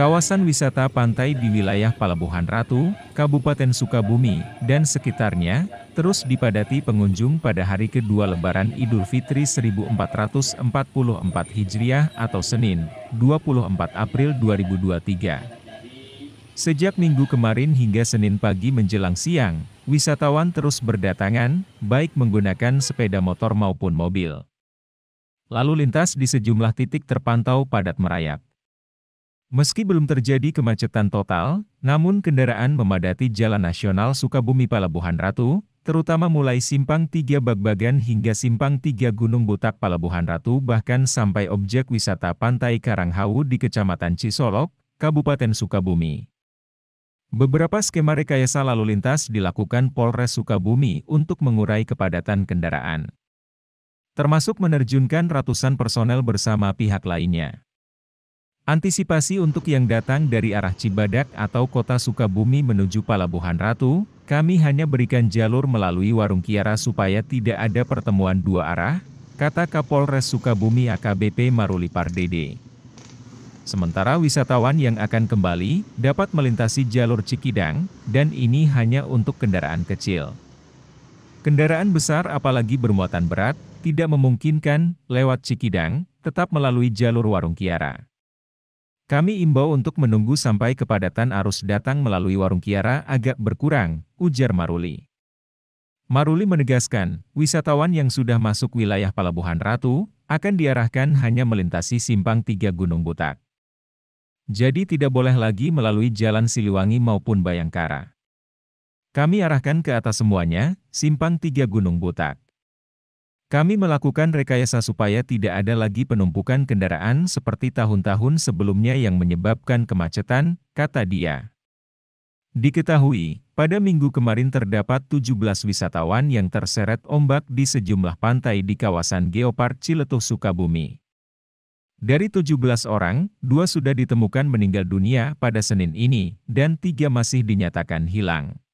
Kawasan wisata pantai di wilayah Palabuhan Ratu, Kabupaten Sukabumi, dan sekitarnya, terus dipadati pengunjung pada hari kedua Lebaran Idul Fitri 1444 Hijriah atau Senin, 24 April 2023. Sejak minggu kemarin hingga Senin pagi menjelang siang, wisatawan terus berdatangan, baik menggunakan sepeda motor maupun mobil. Lalu lintas di sejumlah titik terpantau padat merayap. Meski belum terjadi kemacetan total, namun kendaraan memadati Jalan Nasional Sukabumi Palabuhan Ratu, terutama mulai Simpang tiga Bagbagan hingga Simpang tiga Gunung Butak Palabuhan Ratu bahkan sampai objek wisata Pantai Karanghau di Kecamatan Cisolok, Kabupaten Sukabumi. Beberapa skema rekayasa lalu lintas dilakukan Polres Sukabumi untuk mengurai kepadatan kendaraan. Termasuk menerjunkan ratusan personel bersama pihak lainnya. Antisipasi untuk yang datang dari arah Cibadak atau kota Sukabumi menuju Palabuhan Ratu, kami hanya berikan jalur melalui Warung Kiara supaya tidak ada pertemuan dua arah, kata Kapolres Sukabumi AKBP Maruli Pardede. Sementara wisatawan yang akan kembali dapat melintasi jalur Cikidang, dan ini hanya untuk kendaraan kecil. Kendaraan besar apalagi bermuatan berat, tidak memungkinkan lewat Cikidang, tetap melalui jalur Warung Kiara. Kami imbau untuk menunggu sampai kepadatan arus datang melalui warung Kiara agak berkurang, ujar Maruli. Maruli menegaskan, wisatawan yang sudah masuk wilayah Pelabuhan Ratu, akan diarahkan hanya melintasi simpang tiga Gunung Butak. Jadi tidak boleh lagi melalui jalan Siliwangi maupun Bayangkara. Kami arahkan ke atas semuanya, simpang tiga Gunung Butak. Kami melakukan rekayasa supaya tidak ada lagi penumpukan kendaraan seperti tahun-tahun sebelumnya yang menyebabkan kemacetan, kata dia. Diketahui, pada minggu kemarin terdapat 17 wisatawan yang terseret ombak di sejumlah pantai di kawasan Geopark Ciletuh Sukabumi. Dari 17 orang, dua sudah ditemukan meninggal dunia pada Senin ini, dan tiga masih dinyatakan hilang.